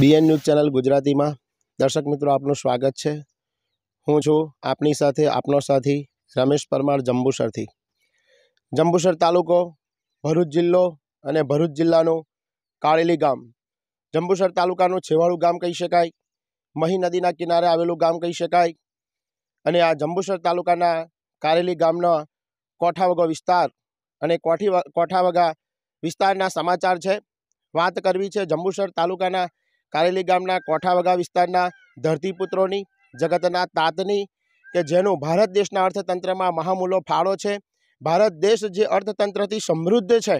BN news channel ગુજરાતીમાં દર્શક મિત્રો આપનું સ્વાગત છે હું છું આપની સાથે આપનો સાથી રમેશ પરમાર જંબુસરથી જંબુસર તાલુકો ભરૂચ જિલ્લો અને ભરૂચ જિલ્લાનું કાળેલી ગામ જંબુસર તાલુકાનું છેવાડું ગામ કહી શકાય મહી નદીના કિનારે આવેલું ગામ કહી શકાય અને આ જંબુસર તાલુકાના કારેલી ગામના કોઠાવગો વિસ્તાર અને કોઠી કોઠાવગા વિસ્તારના સમાચાર છે વાત કરવી છે જંબુસર તાલુકાના કારેલી ગામના કોઠાવગા વિસ્તારના ધરતીપુત્રોની જગતના તાતની કે જેનો ભારત દેશના અર્થતંત્રમાં મહામૂલો ફાળો છે ભારત દેશ જે અર્થતંત્રથી સમૃદ્ધ છે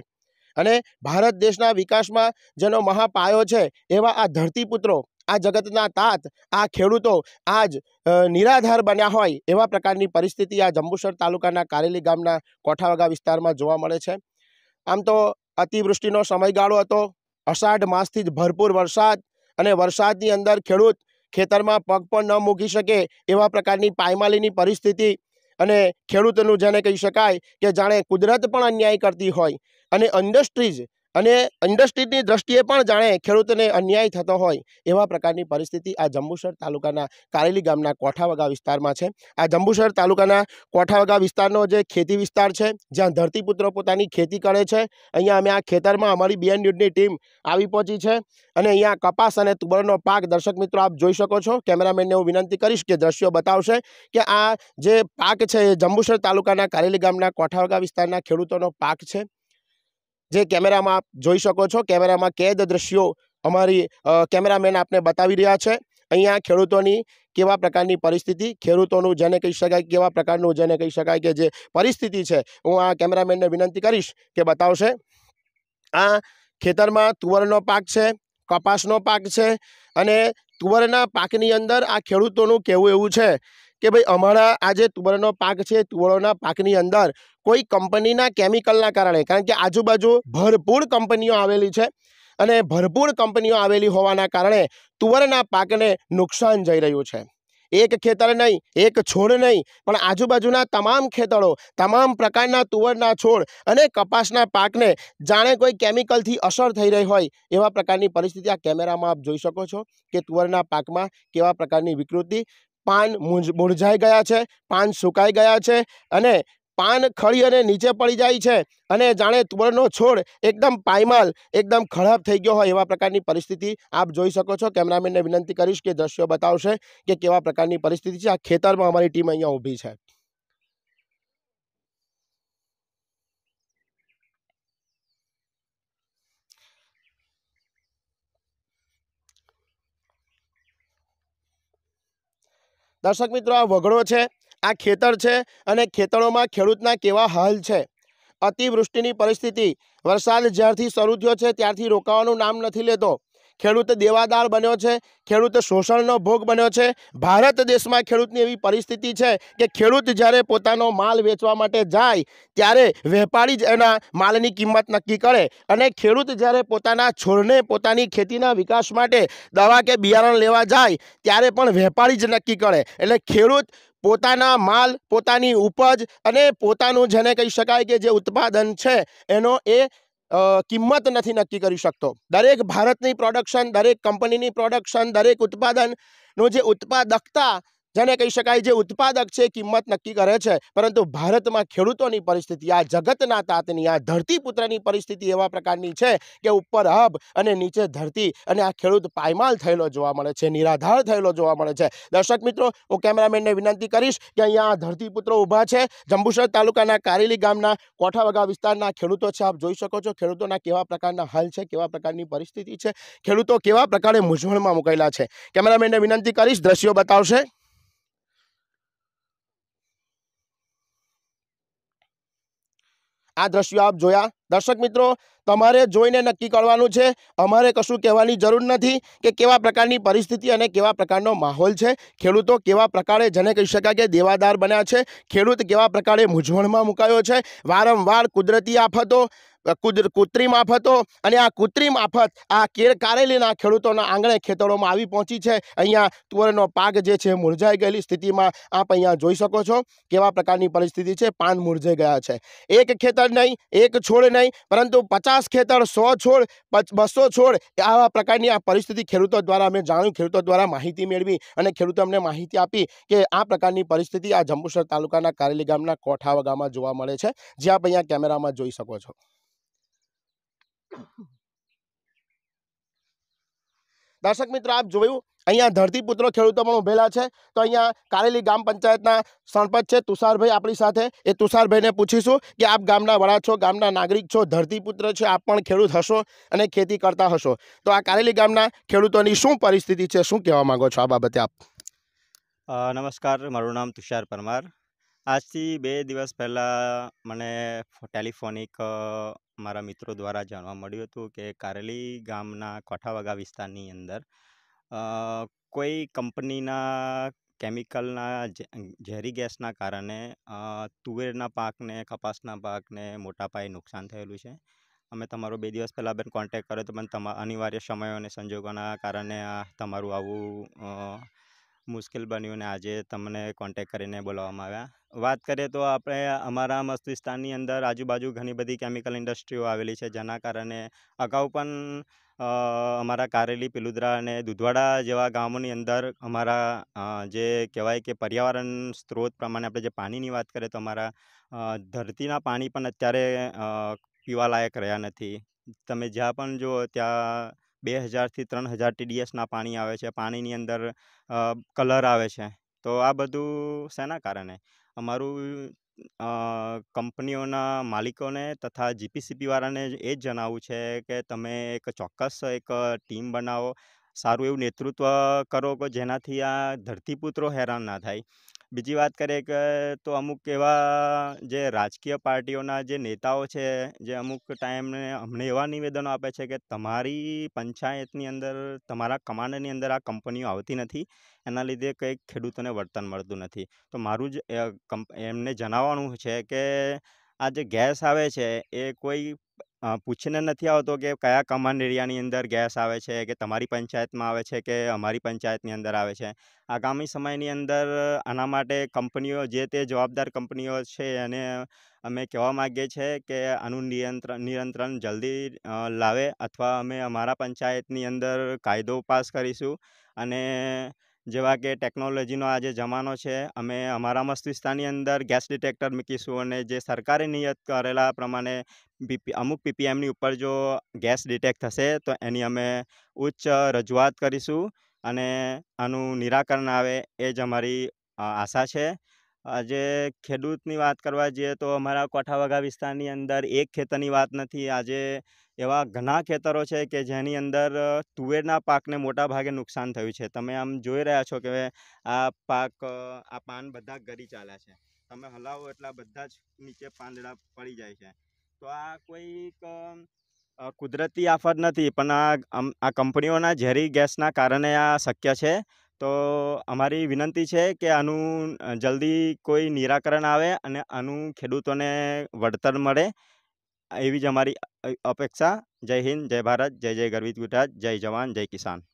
અને ભારત દેશના વિકાસમાં જેનો મહાપાયો છે એવા આ ધરતીપુત્રો આ જગતના તાત આ ખેડૂતો આજ નિરાધાર બન્યા હોય એવા પ્રકારની પરિસ્થિતિ આ જંબુસર તાલુકાના કારેલી ગામના કોઠાવગા વિસ્તારમાં જોવા મળે છે આમ તો અતિવૃષ્ટિનો સમયગાળો હતો અષાઢ માસથી જ ભરપૂર વરસાદ અને વરસાદની અંદર ખેડૂત ખેતરમાં પગ પણ ન મૂકી શકે એવા પ્રકારની પાયમાલીની પરિસ્થિતિ અને ખેડૂતનું જેને કહી શકાય કે જાણે કુદરત પણ અન્યાય કરતી હોય અને ઇન્ડસ્ટ્રીઝ અને ઇન્ડસ્ટ્રીની દ્રષ્ટિએ પણ જાણે ખેડૂતોને અન્યાય થતો હોય એવા પ્રકારની પરિસ્થિતિ આ જંબુસર તાલુકાના કારેલી ગામના કોઠાવગા વિસ્તારમાં છે આ જંબુસર તાલુકાના કોઠાવગા વિસ્તારનો જે ખેતી વિસ્તાર છે જ્યાં ધરતીપુત્રો પોતાની ખેતી કરે છે અહીંયા અમે આ ખેતરમાં અમારી બીએન ન્યૂઝની ટીમ આવી પહોંચી છે અને અહીંયા કપાસ અને તુબરનો પાક દર્શક મિત્રો આપ જોઈ શકો છો કેમેરામેનને હું વિનંતી કરીશ કે દ્રશ્યો બતાવશે કે આ જે પાક છે એ જંબુસર તાલુકાના કારેલી ગામના કોઠાવગા વિસ્તારના ખેડૂતોનો પાક છે જે કેમેરામાં આપ જોઈ શકો છો કેમેરામાં કેદ દ્રશ્યો અમારી કેમેરામેન આપને બતાવી રહ્યા છે અહીંયા ખેડૂતોની કેવા પ્રકારની પરિસ્થિતિ ખેડૂતોનું જેને કહી શકાય કેવા પ્રકારનું જેને કહી શકાય કે જે પરિસ્થિતિ છે હું આ કેમેરામેનને વિનંતી કરીશ કે બતાવશે આ ખેતરમાં તુવરનો પાક છે કપાસનો પાક છે અને તુવરના પાકની અંદર આ ખેડૂતોનું કહેવું એવું છે કે ભાઈ અમારા આ જે તુવરનો પાક છે તુવરોના પાકની અંદર કોઈ કંપનીના કેમિકલના કારણે કારણ કે આજુબાજુ ભરપૂર કંપનીઓ આવેલી છે અને ભરપૂર કંપનીઓ આવેલી હોવાના કારણે તુવરના પાકને નુકસાન જઈ રહ્યું છે એક ખેતર નહીં એક છોડ નહીં પણ આજુબાજુના તમામ ખેતરો તમામ પ્રકારના તુવરના છોડ અને કપાસના પાકને જાણે કોઈ કેમિકલથી અસર થઈ રહી હોય એવા પ્રકારની પરિસ્થિતિ આ કેમેરામાં આપ જોઈ શકો છો કે તુવરના પાકમાં કેવા પ્રકારની વિકૃતિ પાન મુરઝાઈ ગયા છે પાન સુકાઈ ગયા છે અને પાન ખળી અને નીચે પડી જાય છે અને જાણે તુવરનો છોડ એકદમ પાયમાલ એકદમ ખરાબ થઈ ગયો હોય એવા પ્રકારની પરિસ્થિતિ આપ જોઈ શકો છો કેમેરામેનને વિનંતી કરીશ કે દ્રશ્યો બતાવશે કે કેવા પ્રકારની પરિસ્થિતિ છે આ ખેતરમાં અમારી ટીમ અહીંયા ઊભી છે દર્શક મિત્રો આ વઘડો છે આ ખેતર છે અને ખેતરોમાં ખેડૂતના કેવા હાલ છે અતિવૃષ્ટિની પરિસ્થિતિ વરસાદ જ્યારથી શરૂ થયો છે ત્યારથી રોકાવાનું નામ નથી લેતો ખેડૂત દેવાદાર બન્યો છે ખેડૂત શોષણનો ભોગ બન્યો છે ભારત દેશમાં ખેડૂતની એવી પરિસ્થિતિ છે કે ખેડૂત જ્યારે પોતાનો માલ વેચવા માટે જાય ત્યારે વેપારી જ એના માલની કિંમત નક્કી કરે અને ખેડૂત જ્યારે પોતાના છોડને પોતાની ખેતીના વિકાસ માટે દવા કે બિયારણ લેવા જાય ત્યારે પણ વેપારી જ નક્કી કરે એટલે ખેડૂત પોતાના માલ પોતાની ઉપજ અને પોતાનું જેને કહી શકાય કે જે ઉત્પાદન છે એનો એ કિંમત નથી નક્કી કરી શકતો દરેક ભારતની પ્રોડક્શન દરેક કંપનીની પ્રોડક્શન દરેક ઉત્પાદનનું જે ઉત્પાદકતા જેને કહી શકાય જે ઉત્પાદક છે કિંમત નક્કી કરે છે પરંતુ ભારતમાં ખેડૂતોની પરિસ્થિતિ આ જગતના તાતની આ ધરતીપુત્રની પરિસ્થિતિ એવા પ્રકારની છે કે ઉપર હબ અને નીચે ધરતી અને આ ખેડૂત પાયમાલ થયેલો જોવા મળે છે નિરાધાર થયેલો જોવા મળે છે દર્શક મિત્રો હું કેમેરામેનને વિનંતી કરીશ કે અહીંયા આ ધરતીપુત્રો ઊભા છે જંબુસર તાલુકાના કારેલી ગામના કોઠાવગા વિસ્તારના ખેડૂતો છે આપ જોઈ શકો છો ખેડૂતોના કેવા પ્રકારના હાલ છે કેવા પ્રકારની પરિસ્થિતિ છે ખેડૂતો કેવા પ્રકારે મૂંઝવણમાં મુકાયેલા છે કેમેરામેનને વિનંતી કરીશ દ્રશ્યો બતાવશે આ દ્રશ્યો આપ જોયા દર્શક મિત્રો તમારે જોઈને નક્કી કરવાનું છે અમારે કશું કહેવાની જરૂર નથી કે કેવા પ્રકારની પરિસ્થિતિ અને કેવા પ્રકારનો માહોલ છે ખેડૂતો કેવા પ્રકારે જેને કહી શકાય કે દેવાદાર બન્યા છે ખેડૂત કેવા પ્રકારે મૂંઝવણમાં મુકાયો છે વારંવાર કુદરતી આફતો કૃત્રિમ આફતો અને આ કૃત્રિમ આફત આ કેળ કારેલીના ખેડૂતોના આંગણે ખેતરોમાં આવી પહોંચી છે અહીંયા તુવરનો પાક જે છે મુરઝાઈ ગયેલી સ્થિતિમાં આપ અહીંયા જોઈ શકો છો કેવા પ્રકારની પરિસ્થિતિ છે પાન મુરઝાઈ ગયા છે એક ખેતર નહીં એક છોડ નહીં પરંતુ પચાસ ખેતર સો છોડ બસો છોડ આવા પ્રકારની આ પરિસ્થિતિ ખેડૂતો દ્વારા અમે જાણ્યું ખેડૂતો દ્વારા માહિતી મેળવી અને ખેડૂતો અમને માહિતી આપી કે આ પ્રકારની પરિસ્થિતિ આ જંબુસર તાલુકાના કારેલી ગામના કોઠાવા ગામમાં જોવા મળે છે જે આપ અહીંયા કેમેરામાં જોઈ શકો છો દર્શક મિત્રો આપ જોયું અહીંયા ધરતીપુત્રો ખેડૂતો પણ ઉભેલા છે તો અહીંયા કારેલી ગામ પંચાયતના સરપંચ છે તુષારભાઈ આપણી સાથે એ તુષારભાઈને પૂછીશું કે આપ ગામના વડા છો ગામના નાગરિક છો ધરતીપુત્ર છે આપ પણ ખેડૂત હશો અને ખેતી કરતા હશો તો આ કારેલી ગામના ખેડૂતોની શું પરિસ્થિતિ છે શું કહેવા માગો છો આ બાબતે આપ નમસ્કાર મારું નામ તુષાર પરમાર આજથી બે દિવસ પહેલાં મને ટેલિફોનિક મારા મિત્રો દ્વારા જાણવા મળ્યું હતું કે કારેલી ગામના કોઠાવાગા વિસ્તારની અંદર કોઈ કંપનીના કેમિકલના ઝેરી ગેસના કારણે તુવેરના પાકને કપાસના પાકને મોટા પાયે નુકસાન થયેલું છે અમે તમારો બે દિવસ પહેલાં બેન કોન્ટેક કર્યો તો પણ તમા અનિવાર્ય સમયો અને સંજોગોના કારણે આ તમારું આવું મુશ્કેલ બન્યું ને આજે તમને કોન્ટેક કરીને બોલાવવામાં આવ્યા વાત કરીએ તો આપણે અમારા મસ્તિસ્તાનની અંદર આજુબાજુ ઘણી બધી કેમિકલ ઇન્ડસ્ટ્રીઓ આવેલી છે જેના કારણે અગાઉ પણ અમારા કારેલી પિલુદરા અને દુધવાડા જેવા ગામોની અંદર અમારા જે કહેવાય કે પર્યાવરણ સ્ત્રોત પ્રમાણે આપણે જે પાણીની વાત કરીએ તો અમારા ધરતીના પાણી પણ અત્યારે પીવાલાયક રહ્યા નથી તમે જ્યાં પણ જુઓ ત્યાં બે હજારથી ત્રણ હજાર ટીડીએસના પાણી આવે છે પાણીની અંદર કલર આવે છે તો આ બધું શેના કારણે અમારું કંપનીઓના માલિકોને તથા જીપીસીપીવાળાને એ જ જણાવવું છે કે તમે એક ચોક્કસ એક ટીમ બનાવો સારું એવું નેતૃત્વ કરો કે જેનાથી આ ધરતીપુત્રો હેરાન ના થાય બીજી વાત કરીએ કે તો અમુક એવા જે રાજકીય પાર્ટીઓના જે નેતાઓ છે જે અમુક ટાઈમને અમને એવા નિવેદનો આપે છે કે તમારી પંચાયતની અંદર તમારા કમાન્ડની અંદર આ કંપનીઓ આવતી નથી એના લીધે કંઈક ખેડૂતોને વર્તન મળતું નથી તો મારું જ એમને જણાવવાનું છે કે આ જે ગેસ આવે છે એ કોઈ પૂછીને નથી આવતો કે કયા કમાન્ડ એરિયાની અંદર ગેસ આવે છે કે તમારી પંચાયતમાં આવે છે કે અમારી પંચાયતની અંદર આવે છે આગામી સમયની અંદર આના માટે કંપનીઓ જે તે જવાબદાર કંપનીઓ છે એને અમે કહેવા માગીએ છીએ કે આનું નિયંત્રણ નિયંત્રણ જલ્દી લાવે અથવા અમે અમારા પંચાયતની અંદર કાયદો પાસ કરીશું અને જેવા કે ટેકનોલોજીનો આજે જમાનો છે અમે અમારા મસ્ત વિસ્તારની અંદર ગેસ ડિટેક્ટર મૂકીશું અને જે સરકારે નિયત કરેલા પ્રમાણે પીપી અમુક પીપીએમની ઉપર જો ગેસ ડિટેક્ટ થશે તો એની અમે ઉચ્ચ રજૂઆત કરીશું અને આનું નિરાકરણ આવે એ જ અમારી આશા છે આજે ખેડૂતની વાત કરવા જઈએ તો અમારા કોઠાવાગા વિસ્તારની અંદર એક ખેતરની વાત નથી આજે એવા ઘણા ખેતરો છે કે જેની અંદર તુવેરના પાકને મોટા ભાગે નુકસાન થયું છે તમે આમ જોઈ રહ્યા છો કે આ પાક આ પાન બધા ગરી ચાલ્યા છે તમે હલાવો એટલા બધા જ નીચે પાંદડા પડી જાય છે તો આ કોઈક કુદરતી આફત નથી પણ આ આ કંપનીઓના ઝેરી ગેસના કારણે આ શક્ય છે તો અમારી વિનંતી છે કે આનું જલ્દી કોઈ નિરાકરણ આવે અને આનું ખેડૂતોને વળતર મળે એવી જ અમારી અપેક્ષા જય હિન્દ જય ભારત જય જય ગરવી ગુજરાત જય જવાન જય કિસાન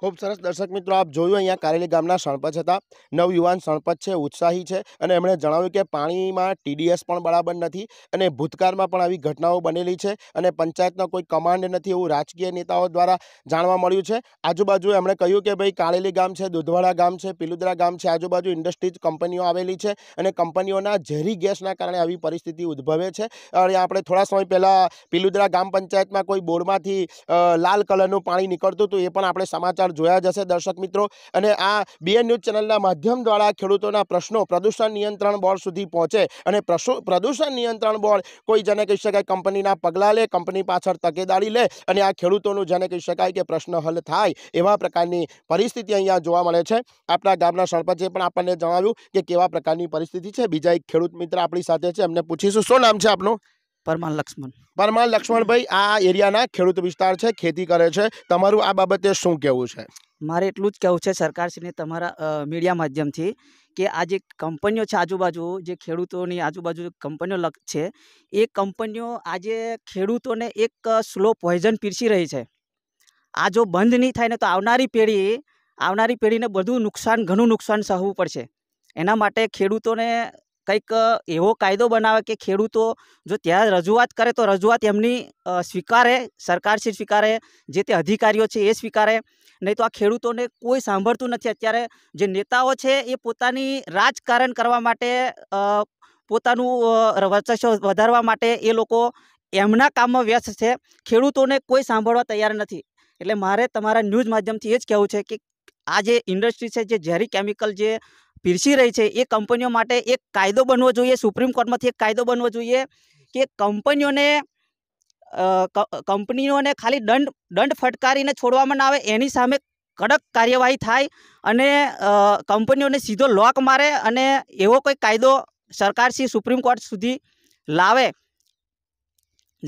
ખૂબ સરસ દર્શક મિત્રો આપ જોયું અહીંયા કારેલી ગામના સણપચ હતા નવયુવાન સણપચ છે ઉત્સાહી છે અને એમણે જણાવ્યું કે પાણીમાં ટીડીએસ પણ બરાબર નથી અને ભૂતકાળમાં પણ આવી ઘટનાઓ બનેલી છે અને પંચાયતનો કોઈ કમાન્ડ નથી એવું રાજકીય નેતાઓ દ્વારા જાણવા મળ્યું છે આજુબાજુ એમણે કહ્યું કે ભાઈ કારેલી ગામ છે દુધવાડા ગામ છે પિલુદરા ગામ છે આજુબાજુ ઇન્ડસ્ટ્રીઝ કંપનીઓ આવેલી છે અને કંપનીઓના ઝેરી ગેસના કારણે આવી પરિસ્થિતિ ઉદ્ભવે છે અને આપણે થોડા સમય પહેલાં પિલુદરા ગામ પંચાયતમાં કોઈ બોર્ડમાંથી લાલ કલરનું પાણી નીકળતું હતું એ પણ આપણે સમાચાર જોયા જ છે દર્શક મિત્રો અને આ બે ન્યૂઝ ચેનલના માધ્યમ દ્વારા ખેલુતોના પ્રશ્નો પ્રદૂષણ નિયંત્રણ બોર્ડ સુધી પહોંચે અને પ્રદૂષણ નિયંત્રણ બોર્ડ કોઈ જેને કહી શકાય કંપનીના પગલા લે કંપની પાછળ તકેદારી લે અને આ ખેલુતોનો જેને કહી શકાય કે પ્રશ્ન હલ થાય એવા પ્રકારની પરિસ્થિતિ અહીંયા જોવા મળે છે આપના ગામના સરપંચે પણ આપણને જણાવ્યું કે કેવા પ્રકારની પરિસ્થિતિ છે બીજો એક ખેલુત મિત્ર આપણી સાથે છે એમને પૂછ્યું શું નામ છે આપનો પરમાલ લક્ષ્મણ પરમાલ લક્ષ્મણભાઈ આ એરિયા ના ખેડૂત વિસ્તાર છે ખેતી કરે છે તમારું આ બાબતે શું કહેવું છે મારે એટલું જ કહેવું છે સરકાર શ્રી ને તમારા મીડિયા માધ્યમ થી કે આ જે કંપનીઓ છે આજુબાજુ જે ખેડૂતો ની આજુબાજુ કંપનીઓ લખ છે એક કંપની આ જે ખેડૂતો ને એક સ્લો પોઇઝન પીરસી રહી છે આ જો બંધ ન થાય ને તો આવનારી પેઢી આવનારી પેઢી ને બધું નુકસાન ઘણું નુકસાન સહવું પડશે એના માટે ખેડૂતો ને કંઈક એવો કાયદો બનાવે કે ખેડૂતો જો ત્યાં રજૂઆત કરે તો રજૂઆત એમની સ્વીકારે સરકાર શ્રી સ્વીકારે જે તે અધિકારીઓ છે એ સ્વીકારે નહીં તો આ ખેડૂતોને કોઈ સાંભળતું નથી અત્યારે જે નેતાઓ છે એ પોતાની રાજકારણ કરવા માટે પોતાનું વર્ચસ્વ વધારવા માટે એ લોકો એમના કામમાં વ્યસ્ત છે ખેડૂતોને કોઈ સાંભળવા તૈયાર નથી એટલે મારે તમારા ન્યૂઝ માધ્યમથી એ જ કહેવું છે કે આ જે ઇન્ડસ્ટ્રી છે જે ઝેરી કેમિકલ જે પીરસી રહી છે એ કંપનીઓ માટે એક કાયદો બનવો જોઈએ સુપ્રીમ કોર્ટમાંથી એક કાયદો બનવો જોઈએ કે કંપનીઓને કંપનીઓને ખાલી દંડ દંડ ફટકારીને છોડવામાં ના આવે એની સામે કડક કાર્યવાહી થાય અને કંપનીઓને સીધો લોક મારે અને એવો કોઈ કાયદો સરકારશ્રી સુપ્રીમ કોર્ટ સુધી લાવે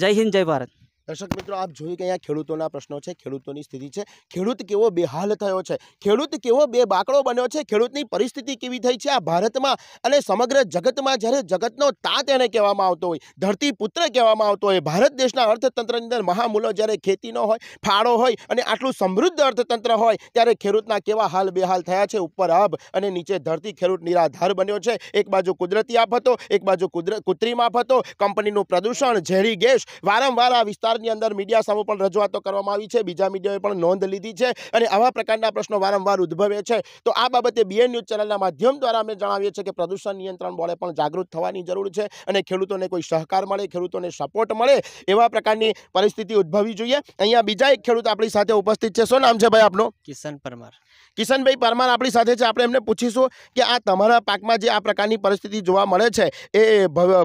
જય હિન્દ જય ભારત દર્શક મિત્રો આપ જોયું કે અહીંયા ખેડૂતોના પ્રશ્નો છે ખેડૂતોની સ્થિતિ છે ખેડૂત કેવો બેહાલ થયો છે ખેડૂત કેવો બે બાકડો બન્યો છે ખેડૂતની પરિસ્થિતિ કેવી થઈ છે આ ભારતમાં અને સમગ્ર જગતમાં જ્યારે જગતનો તાત એને કહેવામાં આવતો હોય ધરતી પુત્ર કહેવામાં આવતો હોય ભારત દેશના અર્થતંત્રની અંદર મહામૂલો જ્યારે ખેતીનો હોય ફાળો હોય અને આટલું સમૃદ્ધ અર્થતંત્ર હોય ત્યારે ખેડૂતના કેવા હાલ બેહાલ થયા છે ઉપર અભ અને નીચે ધરતી ખેડૂત નિરાધાર બન્યો છે એક બાજુ કુદરતી આફતો એક બાજુ કુદરત કૃત્રિમ આફતો કંપનીનું પ્રદૂષણ ઝેરી ગેસ વારંવાર આ વિસ્તાર અમદાવાદની અંદર મીડિયા સામે પણ રજૂઆતો કરવામાં આવી છે બીજા મીડિયાએ પણ નોંધ લીધી છે અને આવા પ્રકારના પ્રશ્નો વારંવાર ઉદ્ભવે છે તો આ બાબતે બીએન ન્યૂઝ ચેનલના માધ્યમ દ્વારા અમે જણાવીએ છીએ કે પ્રદૂષણ નિયંત્રણ બોર્ડે પણ જાગૃત થવાની જરૂર છે અને ખેડૂતોને કોઈ સહકાર મળે ખેડૂતોને સપોર્ટ મળે એવા પ્રકારની પરિસ્થિતિ ઉદ્ભવવી જોઈએ અહીંયા બીજા એક ખેડૂત આપણી સાથે ઉપસ્થિત છે શું નામ છે ભાઈ આપનો કિશન પરમાર કિશનભાઈ પરમાર આપણી સાથે છે આપણે એમને પૂછીશું કે આ તમારા પાકમાં જે આ પ્રકારની પરિસ્થિતિ જોવા મળે છે એ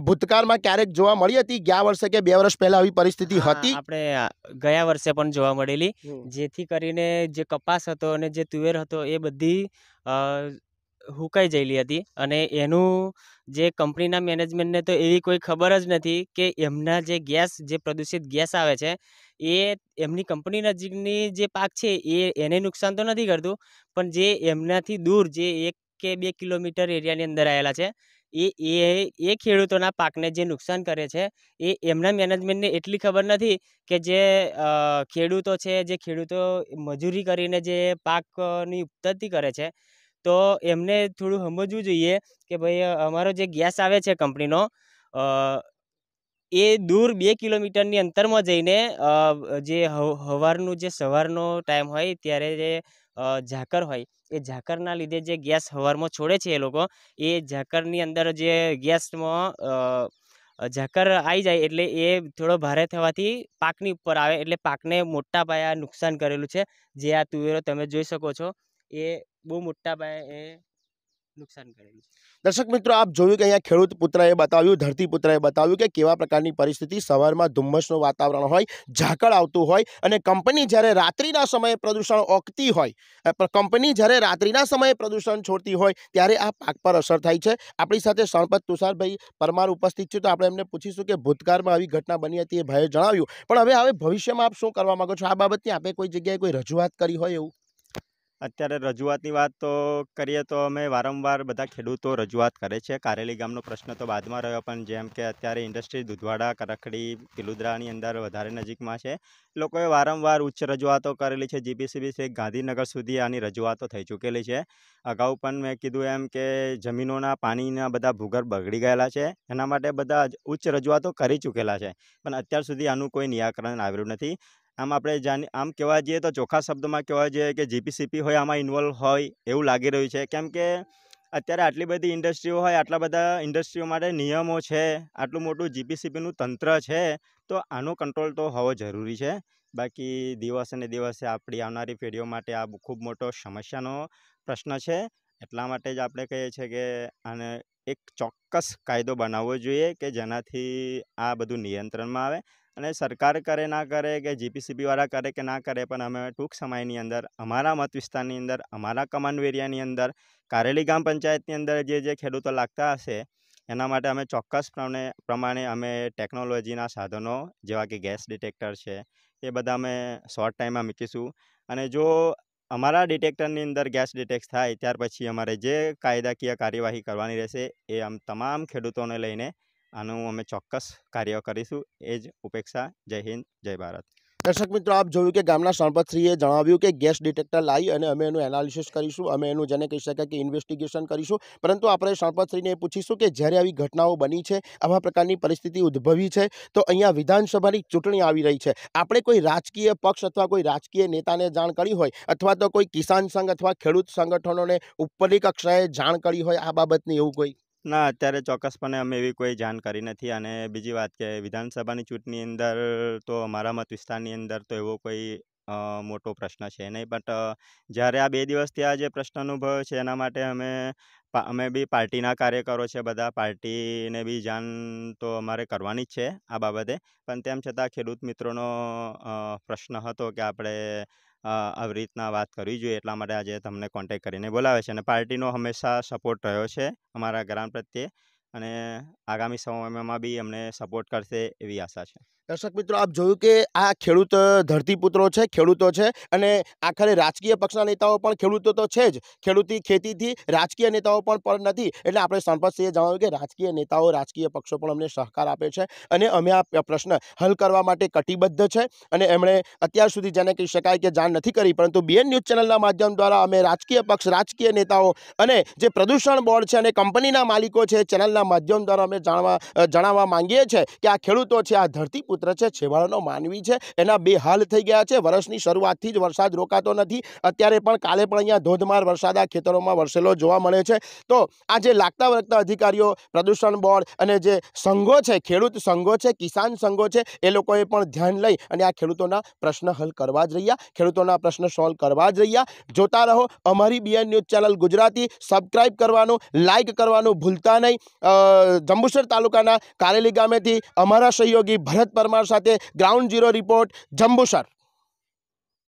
ભૂતકાળમાં ક્યારેક જોવા મળી હતી ગયા વર્ષે કે બે વર્ષ પહેલાં આવી પરિસ્થિતિ હતી આપણે ગયા વર્ષે પણ જોવા મળેલી જેથી કરીને જે કપાસ હતો અને જે તુવેર હતો એ બધી હુકાઈ ગયેલી હતી અને એનું જે કંપનીના મેનેજમેન્ટને તો એવી કોઈ ખબર જ નથી કે એમના જે ગેસ જે પ્રદૂષિત ગેસ આવે છે એ એમની કંપની નજીકની જે પાક છે એ એને નુકસાન તો નથી કરતું પણ જે એમનાથી દૂર જે એક કે બે કિલોમીટર એરિયાની અંદર આવેલા છે એ એ એ ખેડૂતોના પાકને જે નુકસાન કરે છે એ એમના મેનેજમેન્ટને એટલી ખબર નથી કે જે ખેડૂતો છે જે ખેડૂતો મજૂરી કરીને જે પાકની ઉત્પત્તિ કરે છે તો એમને થોડું સમજવું જોઈએ કે ભાઈ અમારો જે ગેસ આવે છે કંપનીનો એ દૂર બે કિલોમીટરની અંતરમાં જઈને જે હવારનું જે સવારનો ટાઈમ હોય ત્યારે જે ઝાકર હોય એ ઝાકરના લીધે જે ગેસ હવારમાં છોડે છે એ લોકો એ ઝાકરની અંદર જે ગેસમાં ઝાકર આવી જાય એટલે એ થોડો ભારે થવાથી પાકની ઉપર આવે એટલે પાકને મોટા પાયા નુકસાન કરેલું છે જે આ તુવેરો તમે જોઈ શકો છો એ બહુ મોટા પાયે એ નુકસાન કરેલું દર્શક મિત્રો આપ જોયું કે અહીંયા ખેડૂત પુત્રએ બતાવ્યું ધરતીપુત્રએ બતાવ્યું કે કેવા પ્રકારની પરિસ્થિતિ સવારમાં ધુમ્મસનું વાતાવરણ હોય ઝાકળ આવતું હોય અને કંપની જ્યારે રાત્રિના સમયે પ્રદૂષણ ઓકતી હોય કંપની જ્યારે રાત્રિના સમયે પ્રદૂષણ છોડતી હોય ત્યારે આ પાક પર અસર થાય છે આપણી સાથે સણપત તુષારભાઈ પરમાર ઉપસ્થિત છે તો આપણે એમને પૂછીશું કે ભૂતકાળમાં આવી ઘટના બની હતી એ ભાઈએ જણાવ્યું પણ હવે હવે ભવિષ્યમાં આપ શું કરવા માગો છો આ બાબતની આપે કોઈ જગ્યાએ કોઈ રજૂઆત કરી હોય એવું અત્યારે રજૂઆતની વાત તો કરીએ તો અમે વારંવાર બધા ખેડૂતો રજૂઆત કરે છે કારેલી ગામનો પ્રશ્ન તો બાદમાં રહ્યો પણ જેમ કે અત્યારે ઇન્ડસ્ટ્રી દૂધવાડા કરખડી પિલુદરાની અંદર વધારે નજીકમાં છે લોકોએ વારંવાર ઉચ્ચ રજૂઆતો કરેલી છે જીપીસીબી છે ગાંધીનગર સુધી આની રજૂઆતો થઈ ચૂકેલી છે અગાઉ પણ મેં કીધું એમ કે જમીનોના પાણીના બધા ભૂગર્ભ બગડી ગયેલા છે એના માટે બધા ઉચ્ચ રજૂઆતો કરી ચૂકેલા છે પણ અત્યાર સુધી આનું કોઈ નિરાકરણ આવેલું નથી આમ આપણે જાણી આમ કહેવા જઈએ તો ચોખ્ખા શબ્દમાં કહેવા જઈએ કે જીપીસીપી હોય આમાં ઇન્વોલ્વ હોય એવું લાગી રહ્યું છે કેમ કે અત્યારે આટલી બધી ઇન્ડસ્ટ્રીઓ હોય આટલા બધા ઇન્ડસ્ટ્રીઓ માટે નિયમો છે આટલું મોટું જીપીસીપીનું તંત્ર છે તો આનો કંટ્રોલ તો હોવો જરૂરી છે બાકી દિવસે ને દિવસે આપણી આવનારી પેઢીઓ માટે આ ખૂબ મોટો સમસ્યાનો પ્રશ્ન છે એટલા માટે જ આપણે કહીએ છીએ કે આને એક ચોક્કસ કાયદો બનાવવો જોઈએ કે જેનાથી આ બધું નિયંત્રણમાં આવે અને સરકાર કરે ના કરે કે જીપીસીબીવાળા કરે કે ના કરે પણ અમે ટૂંક સમયની અંદર અમારા મત વિસ્તારની અંદર અમારા કમાન્ડ એરિયાની અંદર કારેલી ગામ પંચાયતની અંદર જે જે ખેડૂતો લાગતા હશે એના માટે અમે ચોક્કસ પ્રમાણે અમે ટેકનોલોજીના સાધનો જેવા કે ગેસ ડિટેક્ટર છે એ બધા અમે શોર્ટ ટાઈમમાં મૂકીશું અને જો અમારા ડિટેક્ટરની અંદર ગેસ ડિટેક્ટ થાય ત્યાર પછી અમારે જે કાયદાકીય કાર્યવાહી કરવાની રહેશે એ આમ તમામ ખેડૂતોને લઈને આનું અમે ચોક્કસ કાર્ય કરીશું એ જ ઉપેક્ષા જય હિન્દ જય ભારત દર્શક મિત્રો આપ જોયું કે ગામના સંપતશ્રીએ જણાવ્યું કે ગેસ ડિટેક્ટર લાવી અને અમે એનું એનાલિસિસ કરીશું અમે એનું જેને કહી શકાય કે ઇન્વેસ્ટિગેશન કરીશું પરંતુ આપણે એ પૂછીશું કે જ્યારે આવી ઘટનાઓ બની છે આવા પ્રકારની પરિસ્થિતિ ઉદ્ભવી છે તો અહીંયા વિધાનસભાની ચૂંટણી આવી રહી છે આપણે કોઈ રાજકીય પક્ષ અથવા કોઈ રાજકીય નેતાને જાણ કરી હોય અથવા તો કોઈ કિસાન સંઘ અથવા ખેડૂત સંગઠનોને ઉપરની કક્ષાએ જાણ કરી હોય આ બાબતની એવું કોઈ ના અત્યારે ચોક્કસપણે અમે એવી કોઈ જાણ કરી નથી અને બીજી વાત કે વિધાનસભાની ચૂંટણી અંદર તો અમારા મત વિસ્તારની અંદર તો એવો કોઈ મોટો પ્રશ્ન છે નહીં બટ જ્યારે આ બે દિવસથી આ જે પ્રશ્ન અનુભવ છે એના માટે અમે અમે બી પાર્ટીના કાર્યકરો છે બધા પાર્ટીને બી જાણ તો અમારે કરવાની જ છે આ બાબતે પણ તેમ છતાં ખેડૂત મિત્રોનો પ્રશ્ન હતો કે આપણે આવી રીતના વાત કરવી જોઈએ એટલા માટે આજે તમને કોન્ટેક કરીને બોલાવે છે અને પાર્ટીનો હંમેશા સપોર્ટ રહ્યો છે અમારા ગ્રામ પ્રત્યે અને આગામી સમયમાં બી અમને સપોર્ટ કરશે એવી આશા છે દર્શક મિત્રો આપ જોયું કે આ ખેડૂત ધરતીપુત્રો છે ખેડૂતો છે અને આખરે રાજકીય પક્ષના નેતાઓ પણ ખેડૂતો તો છે જ ખેડૂતી ખેતીથી રાજકીય નેતાઓ પણ નથી એટલે આપણે સંપતસિંહે જણાવ્યું કે રાજકીય નેતાઓ રાજકીય પક્ષો પણ અમને સહકાર આપે છે અને અમે આ પ્રશ્ન હલ કરવા માટે કટિબદ્ધ છે અને એમણે અત્યાર સુધી જેને કહી શકાય કે જાણ નથી કરી પરંતુ બીએન ન્યૂઝ ચેનલના માધ્યમ દ્વારા અમે રાજકીય પક્ષ રાજકીય નેતાઓ અને જે પ્રદૂષણ બોર્ડ છે અને કંપનીના માલિકો છે ચેનલના માધ્યમ દ્વારા અમે જાણવા જણાવવા માંગીએ છીએ કે આ ખેડૂતો છે આ ધરતીપુત્ર ઉત્રા છે છેવાળોનો માનવી છે એના બે હાલ થઈ ગયા છે વર્ષની શરૂઆતથી જ વરસાદ રોકાતો નથી અત્યારે પણ કાલે પણ અહીંયા ધોધમાર વરસાદા ખેતરોમાં વર્ષેલો જોવા મળે છે તો આ જે લાગતા વળતા અધિકારીઓ પ્રદૂષણ બોર્ડ અને જે સંગો છે ખેડૂત સંગો છે કિસાન સંગો છે એ લોકોએ પણ ધ્યાન લઈ અને આ ખેડૂતોના પ્રશ્ન હલ કરવા જ રહ્યા ખેડૂતોના પ્રશ્ન સોલ્વ કરવા જ રહ્યા જોતા રહો અમારી બિયાન ન્યૂઝ ચેનલ ગુજરાતી સબસ્ક્રાઇબ કરવાનો લાઈક કરવાનો ભૂલતા નહીં જંબુસર તાલુકાના કારેલી ગામથી અમારા सहयोगी ભરત પરમાર સાથે ગ્રાઉન્ડ ઝીરો રિપોર્ટ જંબુસર